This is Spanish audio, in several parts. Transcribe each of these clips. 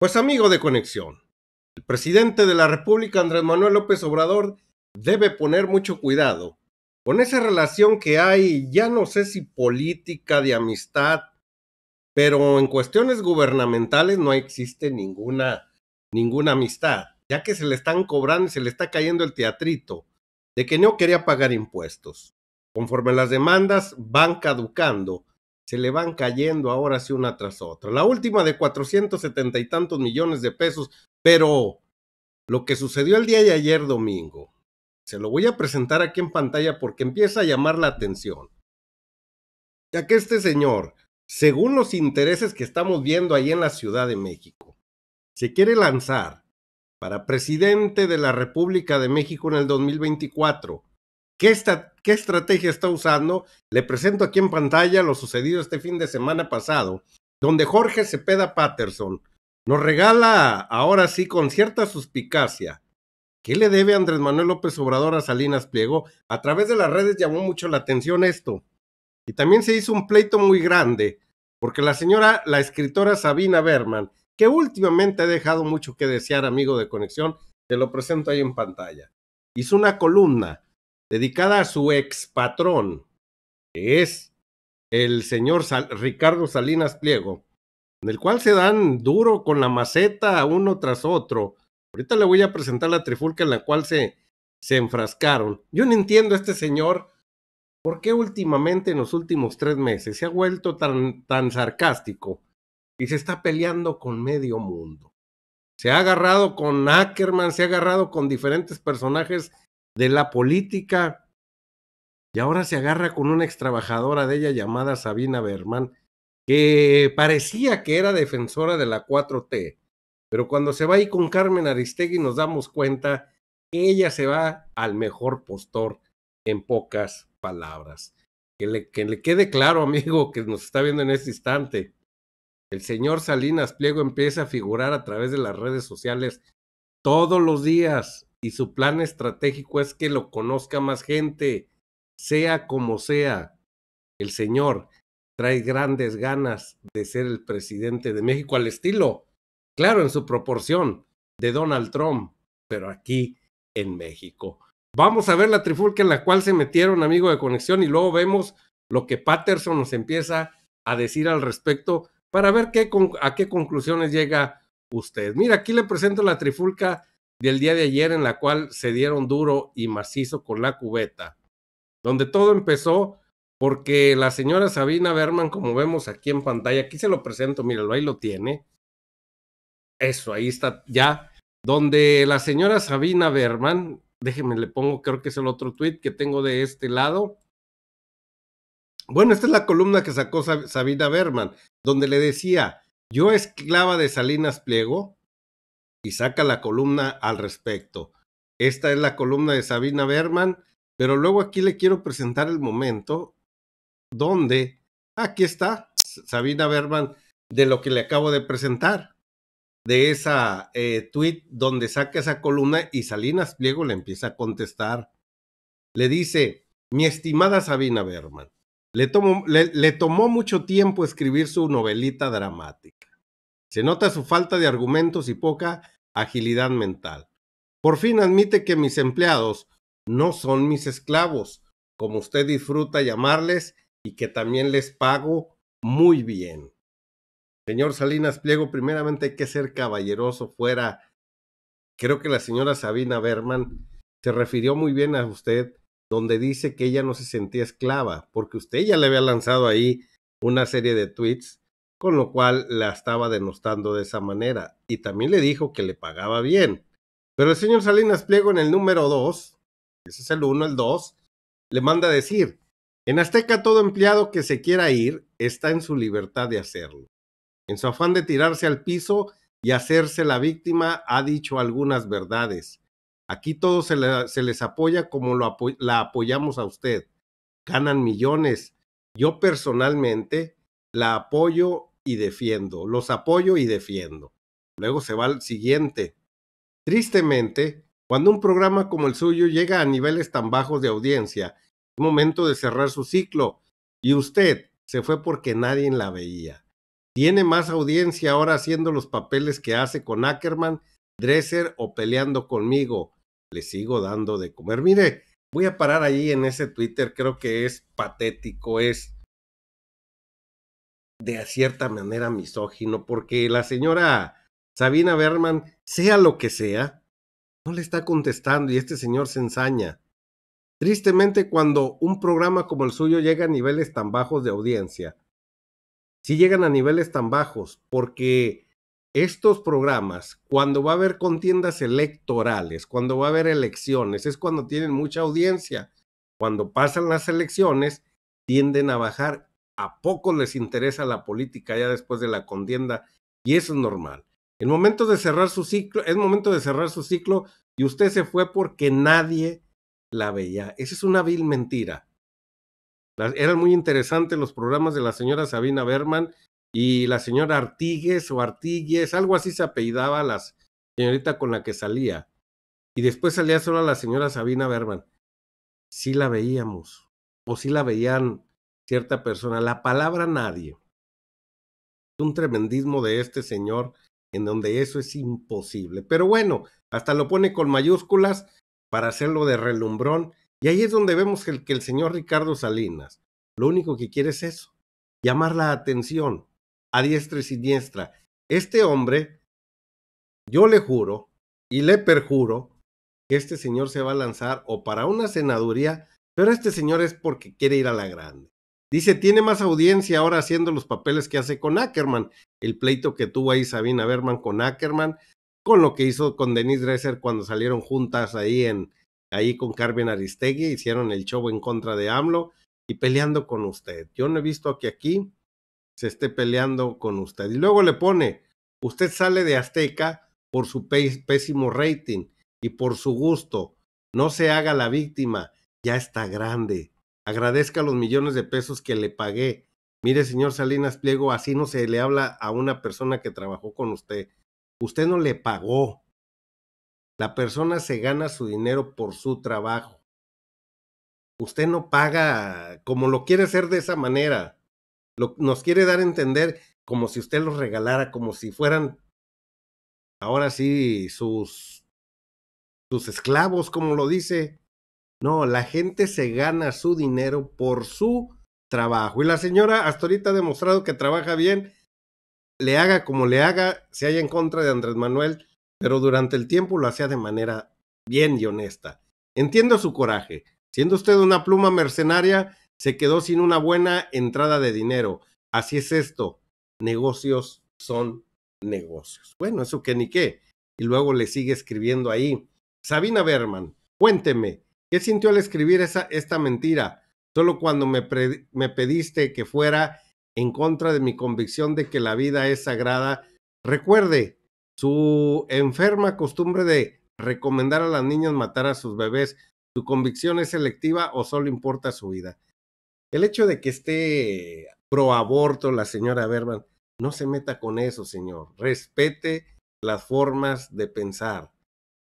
Pues amigo de conexión, el presidente de la República, Andrés Manuel López Obrador, debe poner mucho cuidado con esa relación que hay, ya no sé si política, de amistad, pero en cuestiones gubernamentales no existe ninguna, ninguna amistad, ya que se le están cobrando y se le está cayendo el teatrito de que no quería pagar impuestos. Conforme las demandas van caducando, se le van cayendo ahora sí una tras otra. La última de 470 y tantos millones de pesos, pero lo que sucedió el día de ayer domingo, se lo voy a presentar aquí en pantalla porque empieza a llamar la atención. Ya que este señor, según los intereses que estamos viendo ahí en la Ciudad de México, se quiere lanzar para presidente de la República de México en el 2024 ¿Qué, estrategia está usando? Le presento aquí en pantalla lo sucedido este fin de semana pasado, donde Jorge Cepeda Patterson nos regala, ahora sí, con cierta suspicacia, ¿qué le debe Andrés Manuel López Obrador a Salinas Pliego? A través de las redes llamó mucho la atención esto. Y también se hizo un pleito muy grande, porque la señora, la escritora Sabina Berman, que últimamente ha dejado mucho que desear, amigo de conexión, te lo presento ahí en pantalla. Hizo una columna dedicada a su ex patrón, que es el señor Ricardo Salinas Pliego, en el cual se dan duro con la maceta uno tras otro. Ahorita le voy a presentar la trifulca en la cual se, se enfrascaron. Yo no entiendo a este señor por qué últimamente, en los últimos tres meses, se ha vuelto tan, tan sarcástico y se está peleando con medio mundo. Se ha agarrado con Ackerman, se ha agarrado con diferentes personajes de la política. Y ahora se agarra con una extrabajadora de ella llamada Sabina Berman, que parecía que era defensora de la 4T. Pero cuando se va ahí con Carmen Aristegui nos damos cuenta que ella se va al mejor postor en pocas palabras. Que le, que le quede claro, amigo, que nos está viendo en este instante. El señor Salinas Pliego empieza a figurar a través de las redes sociales todos los días y su plan estratégico es que lo conozca más gente, sea como sea. El señor trae grandes ganas de ser el presidente de México al estilo, claro, en su proporción de Donald Trump, pero aquí en México. Vamos a ver la trifulca en la cual se metieron, amigo de conexión, y luego vemos lo que Patterson nos empieza a decir al respecto para ver qué, a qué conclusiones llega usted. Mira, aquí le presento la trifulca del día de ayer en la cual se dieron duro y macizo con la cubeta, donde todo empezó porque la señora Sabina Berman, como vemos aquí en pantalla, aquí se lo presento, míralo, ahí lo tiene. Eso, ahí está ya, donde la señora Sabina Berman, déjeme le pongo, creo que es el otro tweet que tengo de este lado. Bueno, esta es la columna que sacó Sabina Berman, donde le decía, yo esclava de Salinas Pliego, y saca la columna al respecto. Esta es la columna de Sabina Berman, pero luego aquí le quiero presentar el momento donde, aquí está Sabina Berman, de lo que le acabo de presentar, de esa eh, tweet donde saca esa columna y Salinas Pliego le empieza a contestar. Le dice, mi estimada Sabina Berman, le tomó mucho tiempo escribir su novelita dramática se nota su falta de argumentos y poca agilidad mental. Por fin admite que mis empleados no son mis esclavos, como usted disfruta llamarles, y que también les pago muy bien. Señor Salinas Pliego, primeramente hay que ser caballeroso fuera. Creo que la señora Sabina Berman se refirió muy bien a usted, donde dice que ella no se sentía esclava, porque usted ya le había lanzado ahí una serie de tweets con lo cual la estaba denostando de esa manera. Y también le dijo que le pagaba bien. Pero el señor Salinas Pliego en el número 2, ese es el 1, el 2, le manda a decir, en Azteca todo empleado que se quiera ir está en su libertad de hacerlo. En su afán de tirarse al piso y hacerse la víctima ha dicho algunas verdades. Aquí todo se, les apoya como lo la apoyamos a usted. Ganan millones. Yo personalmente la apoyo y defiendo, los apoyo y defiendo. Luego se va al siguiente. Tristemente, cuando un programa como el suyo llega a niveles tan bajos de audiencia, es momento de cerrar su ciclo. Y usted se fue porque nadie la veía. Tiene más audiencia ahora haciendo los papeles que hace con Ackerman, Dresser o peleando conmigo. Le sigo dando de comer. Mire, voy a parar allí en ese Twitter. Creo que es patético, es de cierta manera misógino, porque la señora Sabina Berman, sea lo que sea, no le está contestando y este señor se ensaña. Tristemente, cuando un programa como el suyo llega a niveles tan bajos de audiencia, si llegan a niveles tan bajos, porque estos programas, cuando va a haber contiendas electorales, cuando va a haber elecciones, es cuando tienen mucha audiencia. Cuando pasan las elecciones, tienden a bajar a poco les interesa la política ya después de la contienda y eso es normal. en momento de cerrar su ciclo, es momento de cerrar su ciclo y usted se fue porque nadie la veía. Esa es una vil mentira. eran muy interesantes los programas de la señora Sabina Berman y la señora Artigues o Artigues, algo así se apellidaba la señorita con la que salía. Y después salía solo la señora Sabina Berman. Sí la veíamos, o sí la veían cierta persona. La palabra nadie. Un tremendismo de este señor en donde eso es imposible. Pero bueno, hasta lo pone con mayúsculas para hacerlo de relumbrón. Y ahí es donde vemos que el, que el señor Ricardo Salinas lo único que quiere es eso, llamar la atención a diestra y siniestra. Este hombre, yo le juro y le perjuro que este señor se va a lanzar o para una senaduría, pero este señor es porque quiere ir a la grande. Dice, tiene más audiencia ahora haciendo los papeles que hace con Ackerman. El pleito que tuvo ahí Sabina Berman con Ackerman, con lo que hizo con Denise Dresser cuando salieron juntas ahí en ahí con Carmen Aristegui, hicieron el show en contra de AMLO y peleando con usted. Yo no he visto que aquí se esté peleando con usted. Y luego le pone, usted sale de Azteca por su pésimo rating y por su gusto. No se haga la víctima, ya está grande Agradezca los millones de pesos que le pagué. Mire, señor Salinas Pliego, así no se le habla a una persona que trabajó con usted. Usted no le pagó. La persona se gana su dinero por su trabajo. Usted no paga como lo quiere hacer de esa manera. Lo, nos quiere dar a entender como si usted los regalara, como si fueran ahora sí sus, sus esclavos, como lo dice. No, la gente se gana su dinero por su trabajo. Y la señora hasta ahorita ha demostrado que trabaja bien, le haga como le haga, se haya en contra de Andrés Manuel, pero durante el tiempo lo hacía de manera bien y honesta. Entiendo su coraje. Siendo usted una pluma mercenaria, se quedó sin una buena entrada de dinero. Así es esto. Negocios son negocios. Bueno, eso que ni qué. Y luego le sigue escribiendo ahí. Sabina Berman, cuénteme, ¿Qué sintió al escribir esa, esta mentira? Solo cuando me, me pediste que fuera en contra de mi convicción de que la vida es sagrada. Recuerde su enferma costumbre de recomendar a las niñas matar a sus bebés. ¿Su convicción es selectiva o solo importa su vida? El hecho de que esté pro aborto la señora Berman, no se meta con eso, señor. Respete las formas de pensar.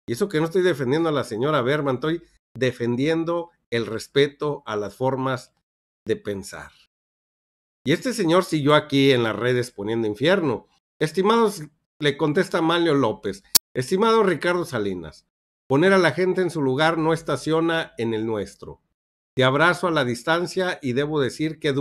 Y eso que no estoy defendiendo a la señora Berman, estoy defendiendo el respeto a las formas de pensar. Y este señor siguió aquí en las redes poniendo infierno. Estimados, le contesta Manlio López, estimado Ricardo Salinas, poner a la gente en su lugar no estaciona en el nuestro. Te abrazo a la distancia y debo decir que,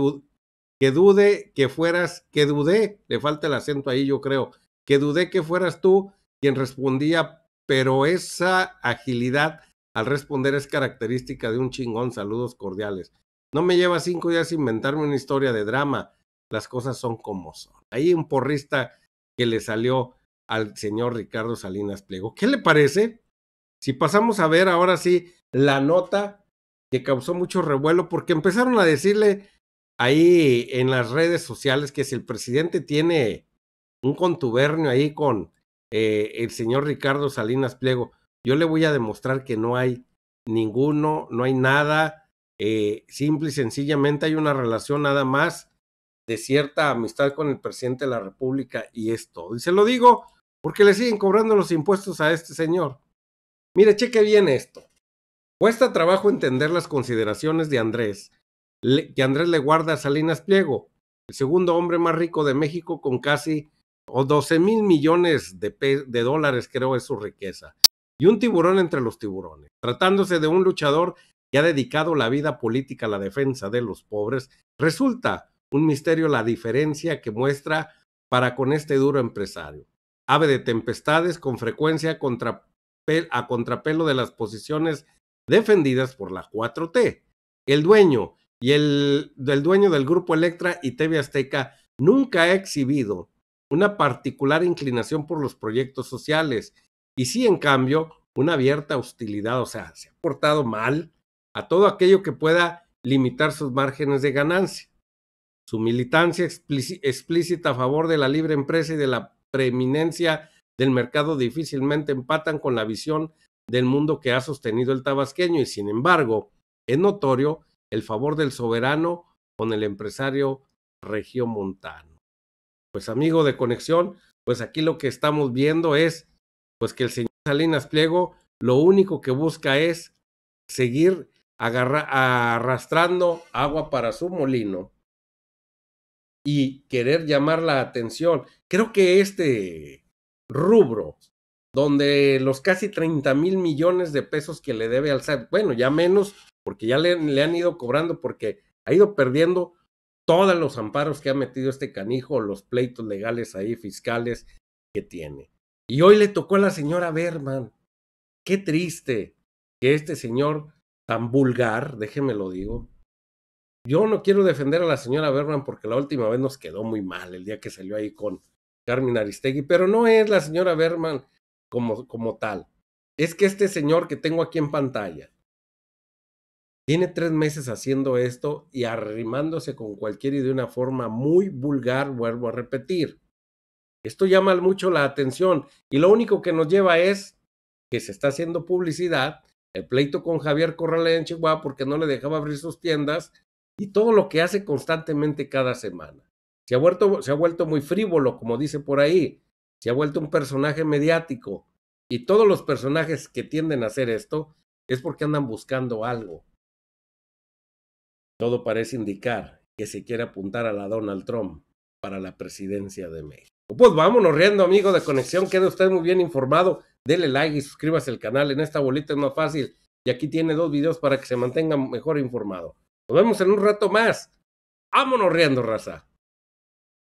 que dude que fueras, que dudé, le falta el acento ahí yo creo, que dudé que fueras tú quien respondía, pero esa agilidad al responder es característica de un chingón. Saludos cordiales. No me lleva cinco días inventarme una historia de drama. Las cosas son como son. Ahí un porrista que le salió al señor Ricardo Salinas Pliego. ¿Qué le parece? Si pasamos a ver ahora sí la nota que causó mucho revuelo porque empezaron a decirle ahí en las redes sociales que si el presidente tiene un contubernio ahí con eh, el señor Ricardo Salinas Pliego, yo le voy a demostrar que no hay ninguno, no hay nada. Eh, simple y sencillamente hay una relación nada más de cierta amistad con el presidente de la República y esto, Y se lo digo porque le siguen cobrando los impuestos a este señor. Mire, cheque bien esto. Cuesta trabajo entender las consideraciones de Andrés, que Andrés le guarda a Salinas Pliego, el segundo hombre más rico de México con casi o 12 mil millones de, de dólares, creo, es su riqueza y un tiburón entre los tiburones. Tratándose de un luchador que ha dedicado la vida política a la defensa de los pobres, resulta un misterio la diferencia que muestra para con este duro empresario. Ave de tempestades con frecuencia a contrapelo de las posiciones defendidas por la 4T. El dueño y el del dueño del grupo Electra y TV Azteca nunca ha exhibido una particular inclinación por los proyectos sociales y sí, en cambio, una abierta hostilidad, o sea, se ha portado mal a todo aquello que pueda limitar sus márgenes de ganancia. Su militancia explícita a favor de la libre empresa y de la preeminencia del mercado difícilmente empatan con la visión del mundo que ha sostenido el tabasqueño y sin embargo es notorio el favor del soberano con el empresario regiomontano. Pues amigo de conexión, pues aquí lo que estamos viendo es pues que el señor Salinas Pliego lo único que busca es seguir arrastrando agua para su molino y querer llamar la atención. Creo que este rubro, donde los casi 30 mil millones de pesos que le debe al SAT, bueno, ya menos, porque ya le, han ido cobrando, porque ha ido perdiendo todos los amparos que ha metido este canijo, los pleitos legales ahí, fiscales que tiene. Y hoy le tocó a la señora Berman. Qué triste que este señor tan vulgar, déjeme lo digo. Yo no quiero defender a la señora Berman porque la última vez nos quedó muy mal el día que salió ahí con Carmen Aristegui, pero no es la señora Berman como, como tal. Es que este señor que tengo aquí en pantalla tiene tres meses haciendo esto y arrimándose con cualquiera y de una forma muy vulgar, vuelvo a repetir. Esto llama mucho la atención y lo único que nos lleva es que se está haciendo publicidad, el pleito con Javier Corrales en Chihuahua porque no le dejaba abrir sus tiendas y todo lo que hace constantemente cada semana. Se ha vuelto, se ha vuelto muy frívolo, como dice por ahí, se ha vuelto un personaje mediático y todos los personajes que tienden a hacer esto es porque andan buscando algo. Todo parece indicar que se quiere apuntar a la Donald Trump para la presidencia de México. Pues vámonos riendo, amigo de Conexión. Quede usted muy bien informado. Dele like y suscríbase al canal. En esta bolita es más fácil. Y aquí tiene dos videos para que se mantenga mejor informado. Nos vemos en un rato más. Vámonos riendo, raza.